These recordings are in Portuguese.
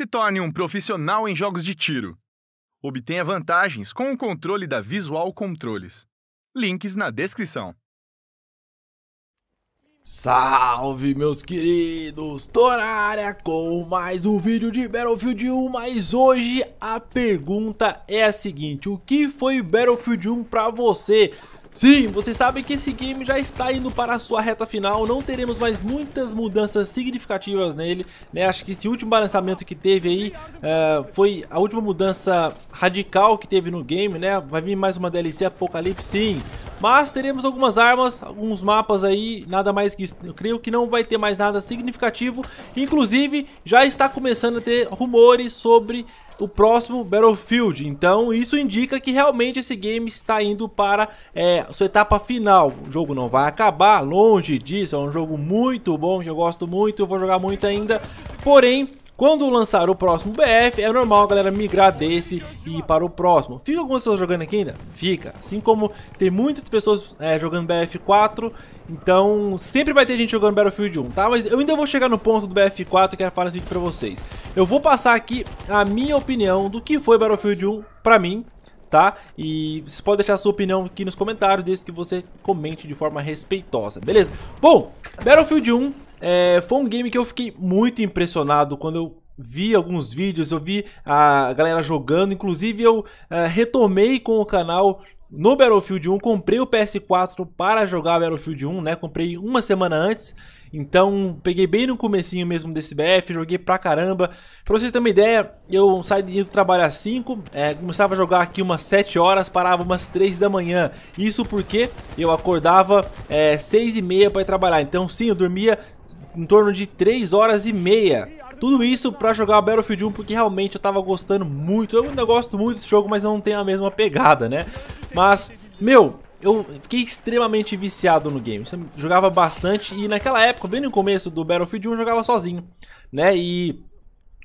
Se torne um profissional em jogos de tiro. Obtenha vantagens com o controle da Visual Controles. Links na descrição. Salve meus queridos, tô na área com mais um vídeo de Battlefield 1, mas hoje a pergunta é a seguinte, o que foi Battlefield 1 pra você? Sim, vocês sabem que esse game já está indo para a sua reta final, não teremos mais muitas mudanças significativas nele, né? Acho que esse último balançamento que teve aí uh, foi a última mudança radical que teve no game, né? Vai vir mais uma DLC Apocalipse, sim. Mas teremos algumas armas, alguns mapas aí, nada mais que isso. Eu creio que não vai ter mais nada significativo. Inclusive, já está começando a ter rumores sobre o próximo Battlefield. Então isso indica que realmente esse game está indo para é, sua etapa final. O jogo não vai acabar, longe disso, é um jogo muito bom, que eu gosto muito, eu vou jogar muito ainda. Porém, quando lançar o próximo BF, é normal a galera migrar desse e ir para o próximo. Fica algumas pessoas jogando aqui ainda? Fica. Assim como tem muitas pessoas é, jogando BF4, então sempre vai ter gente jogando Battlefield 1, tá? Mas eu ainda vou chegar no ponto do BF4 que quero falar nesse vídeo pra vocês. Eu vou passar aqui a minha opinião do que foi Battlefield 1 pra mim, tá? E você pode deixar sua opinião aqui nos comentários, desde que você comente de forma respeitosa, beleza? Bom, Battlefield 1 é, foi um game que eu fiquei muito impressionado quando eu vi alguns vídeos, eu vi a galera jogando, inclusive eu é, retomei com o canal no Battlefield 1, comprei o PS4 para jogar Battlefield 1, né? Comprei uma semana antes, então peguei bem no comecinho mesmo desse BF, joguei pra caramba. Pra vocês terem uma ideia, eu saí do trabalho às 5, é, começava a jogar aqui umas 7 horas, parava umas 3 da manhã. Isso porque eu acordava é, 6 e meia pra ir trabalhar, então sim, eu dormia em torno de 3 horas e meia. Tudo isso pra jogar Battlefield 1 porque realmente eu tava gostando muito. Eu ainda gosto muito desse jogo, mas não tem a mesma pegada, né? Mas, meu, eu fiquei extremamente viciado no game. Eu jogava bastante e naquela época, bem no começo do Battlefield 1, eu jogava sozinho, né? E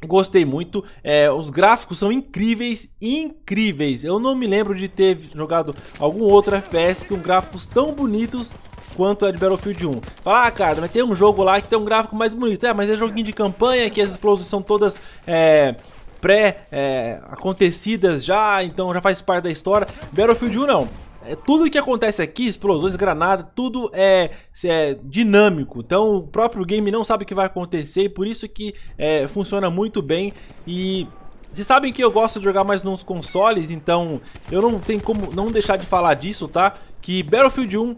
gostei muito. É, os gráficos são incríveis, incríveis. Eu não me lembro de ter jogado algum outro FPS com gráficos tão bonitos quanto é de Battlefield 1. Fala, ah, cara, mas tem um jogo lá que tem um gráfico mais bonito. É, mas é joguinho de campanha, que as explosões são todas é, pré-acontecidas é, já, então já faz parte da história. Battlefield 1 não. É, tudo que acontece aqui, explosões, granada, tudo é, é, dinâmico. Então o próprio game não sabe o que vai acontecer e por isso que é, funciona muito bem. E vocês sabem que eu gosto de jogar mais nos consoles, então eu não tenho como não deixar de falar disso, tá? Que Battlefield 1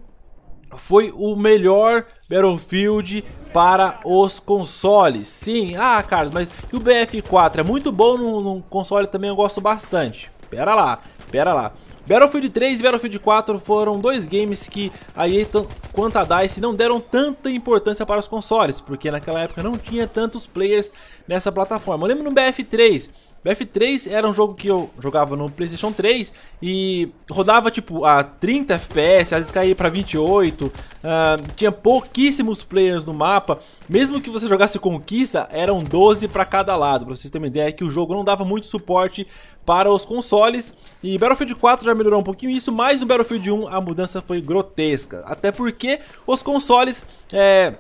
foi o melhor Battlefield para os consoles. Sim, ah, Carlos, mas o BF4 é muito bom no, no console também, eu gosto bastante. Pera lá, pera lá. Battlefield 3 e Battlefield 4 foram dois games que a EA quanto a DICE não deram tanta importância para os consoles, porque naquela época não tinha tantos players nessa plataforma. Eu lembro no BF3, BF3 era um jogo que eu jogava no Playstation 3 e rodava tipo a 30 FPS, às vezes caía pra 28, uh, ah, tinha pouquíssimos players no mapa, mesmo que você jogasse Conquista, eram 12 para cada lado, pra vocês terem uma ideia é que o jogo não dava muito suporte para os consoles. E Battlefield 4 já melhorou um pouquinho isso, mas no Battlefield 1 a mudança foi grotesca. Até porque os consoles é,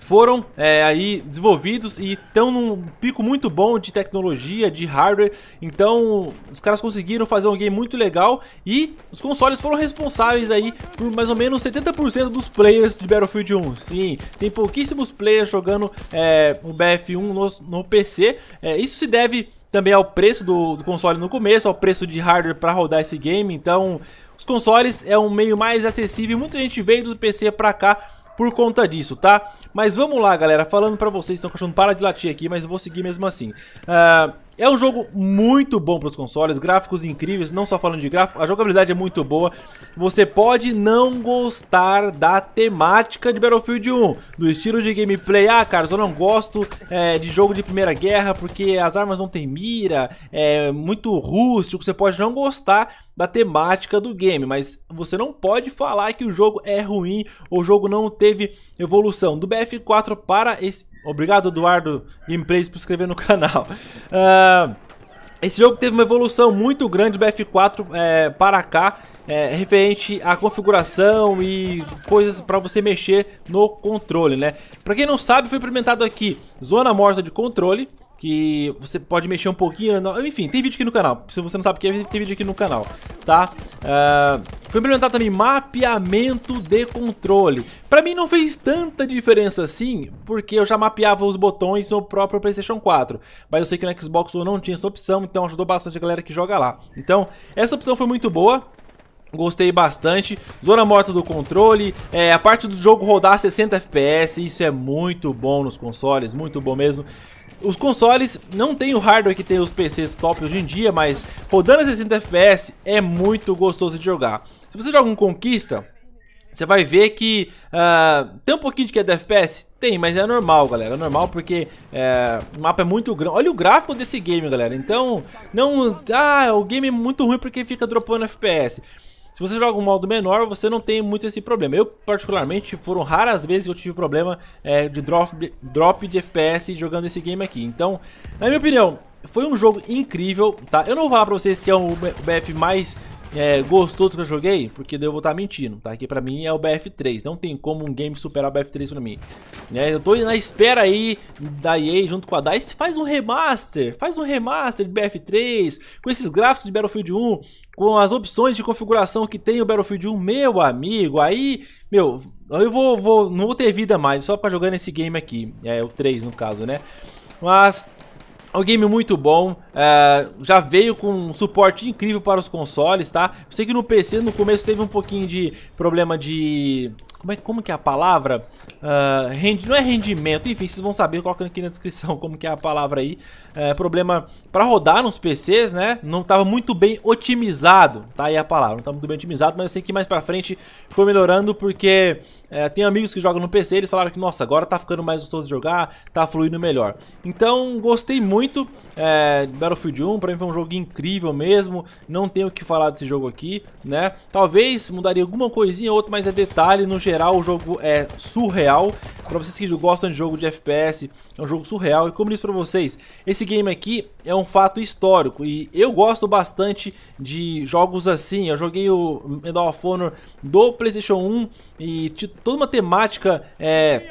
foram é, aí desenvolvidos e estão num pico muito bom de tecnologia, de hardware. Então, os caras conseguiram fazer um game muito legal e os consoles foram responsáveis aí por mais ou menos 70% dos players de Battlefield 1. Sim, tem pouquíssimos players jogando é, o BF1 no, no PC. É, isso se deve também ao preço do, do, console no começo, ao preço de hardware para rodar esse game. Então, os consoles é um meio mais acessível. Muita gente veio do PC para cá por conta disso, tá? Mas vamos lá, galera, falando pra vocês, estão cachorro para de latir aqui, mas eu vou seguir mesmo assim. Ah... Uh... É um jogo muito bom para os consoles, gráficos incríveis, não só falando de gráfico, a jogabilidade é muito boa. Você pode não gostar da temática de Battlefield 1, do estilo de gameplay. Ah, Carlos, eu não gosto é, de jogo de Primeira Guerra porque as armas não têm mira, é muito rústico. Você pode não gostar da temática do game, mas você não pode falar que o jogo é ruim ou o jogo não teve evolução. Do BF4 para esse Obrigado, Eduardo Gameplays, por inscrever no canal. Uh, esse jogo teve uma evolução muito grande do BF4 é, para cá, é, referente à configuração e coisas para você mexer no controle, né? Para quem não sabe, foi implementado aqui zona morta de controle, que você pode mexer um pouquinho, né? enfim, tem vídeo aqui no canal, se você não sabe o que é, tem vídeo aqui no canal, tá? Uh, foi implementado também mapeamento de controle, pra mim não fez tanta diferença assim, porque eu já mapeava os botões no próprio Playstation 4, mas eu sei que no Xbox eu não tinha essa opção, então ajudou bastante a galera que joga lá. Então, essa opção foi muito boa, Gostei bastante, zona morta do controle, é, a parte do jogo rodar 60 FPS, isso é muito bom nos consoles, muito bom mesmo. Os consoles não têm o hardware que tem os PCs top hoje em dia, mas rodando a 60 FPS é muito gostoso de jogar. Se você joga um Conquista, você vai ver que uh, tem um pouquinho de queda de FPS? Tem, mas é normal, galera. É normal porque uh, o mapa é muito grande. Olha o gráfico desse game, galera. Então, não... Ah, o game é muito ruim porque fica dropando FPS. Se você joga um modo menor, você não tem muito esse problema. Eu, particularmente, foram raras vezes que eu tive problema é, de drop, drop de FPS jogando esse game aqui. Então, na minha opinião, foi um jogo incrível, tá? Eu não vou falar pra vocês que é o BF mais é, gostou do que eu joguei, porque daí eu vou estar tá mentindo, tá? Que pra mim é o BF3, não tem como um game superar o BF3 pra mim. Né? Eu tô na espera aí da EA junto com a DICE, faz um remaster, faz um remaster de BF3, com esses gráficos de Battlefield 1, com as opções de configuração que tem o Battlefield 1, meu amigo, aí, meu, eu vou, vou não vou ter vida mais, só pra jogar nesse game aqui, é o 3 no caso, né? Mas é um game muito bom, uh, já veio com um suporte incrível para os consoles, tá? Sei que no PC no começo teve um pouquinho de problema de como, é, como que é a palavra? Uh, rendi, não é rendimento, enfim, vocês vão saber colocando aqui na descrição como que é a palavra aí. É, problema para rodar nos PCs, né? Não estava muito bem otimizado, tá aí a palavra. Não estava muito bem otimizado, mas eu sei que mais para frente foi melhorando porque é, tem amigos que jogam no PC, eles falaram que, nossa, agora tá ficando mais gostoso de jogar, tá fluindo melhor. Então, gostei muito é, Battlefield 1, pra mim foi um jogo incrível mesmo, não tenho o que falar desse jogo aqui, né? Talvez mudaria alguma coisinha ou outra, mas é detalhe no geral geral, o jogo é surreal. Para vocês que gostam de jogo de FPS, é um jogo surreal. E como eu disse para vocês, esse game aqui é um fato histórico. E eu gosto bastante de jogos assim. Eu joguei o Medal of Honor do PlayStation 1 e toda uma temática... É,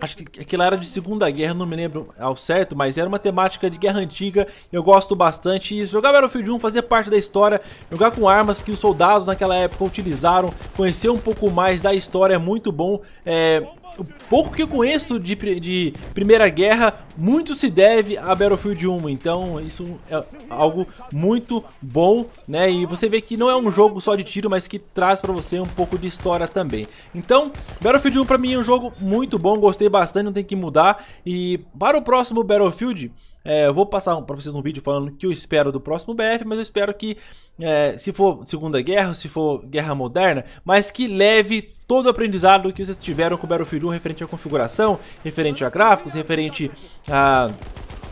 Acho que aquilo era de Segunda Guerra, não me lembro ao certo, mas era uma temática de guerra antiga. Eu gosto bastante. E jogar Battlefield 1 fazer parte da história, jogar com armas que os soldados naquela época utilizaram, conhecer um pouco mais da história é muito bom. É, o pouco que eu conheço de, de, Primeira Guerra, muito se deve a Battlefield 1. Então, isso é algo muito bom, né? E você vê que não é um jogo só de tiro, mas que traz para você um pouco de história também. Então, Battlefield 1 para mim é um jogo muito bom, gostei bastante, não tem que mudar. E para o próximo Battlefield, é, eu vou passar para vocês um vídeo falando o que eu espero do próximo BF, mas eu espero que, é, se for Segunda Guerra, se for Guerra Moderna, mas que leve todo o aprendizado que vocês tiveram com o Battlefield 1 referente à configuração, referente a gráficos, referente a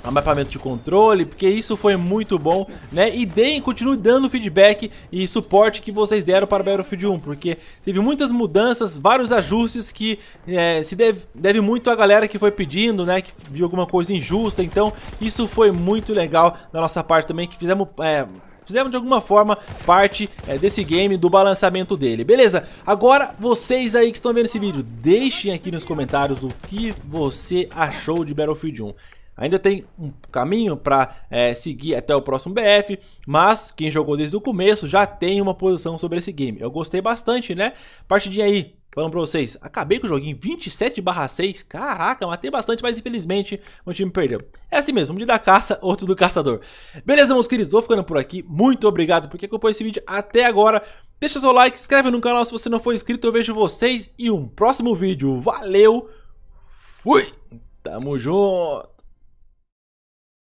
a mapeamento de controle, porque isso foi muito bom, né? E deem, continue dando feedback e suporte que vocês deram para Battlefield 1, porque teve muitas mudanças, vários ajustes que é, se deve, deve muito à galera que foi pedindo, né? Que viu alguma coisa injusta, então isso foi muito legal da nossa parte também, que fizemos é, fizemos de alguma forma parte é, desse game, do balançamento dele, beleza? Agora, vocês aí que estão vendo esse vídeo, deixem aqui nos comentários o que você achou de Battlefield 1. Ainda tem um caminho para é, seguir até o próximo BF, mas quem jogou desde o começo já tem uma posição sobre esse game. Eu gostei bastante, né? Partidinha aí Falando pra vocês, acabei com o joguinho 27 barra 6. Caraca, matei bastante, mas infelizmente o time perdeu. É assim mesmo, um dia da caça, outro do caçador. Beleza, meus queridos, vou ficando por aqui. Muito obrigado por que acompanhou esse vídeo até agora. Deixa seu like, inscreve no canal se você não for inscrito. Eu vejo vocês em um próximo vídeo. Valeu, fui! Tamo junto!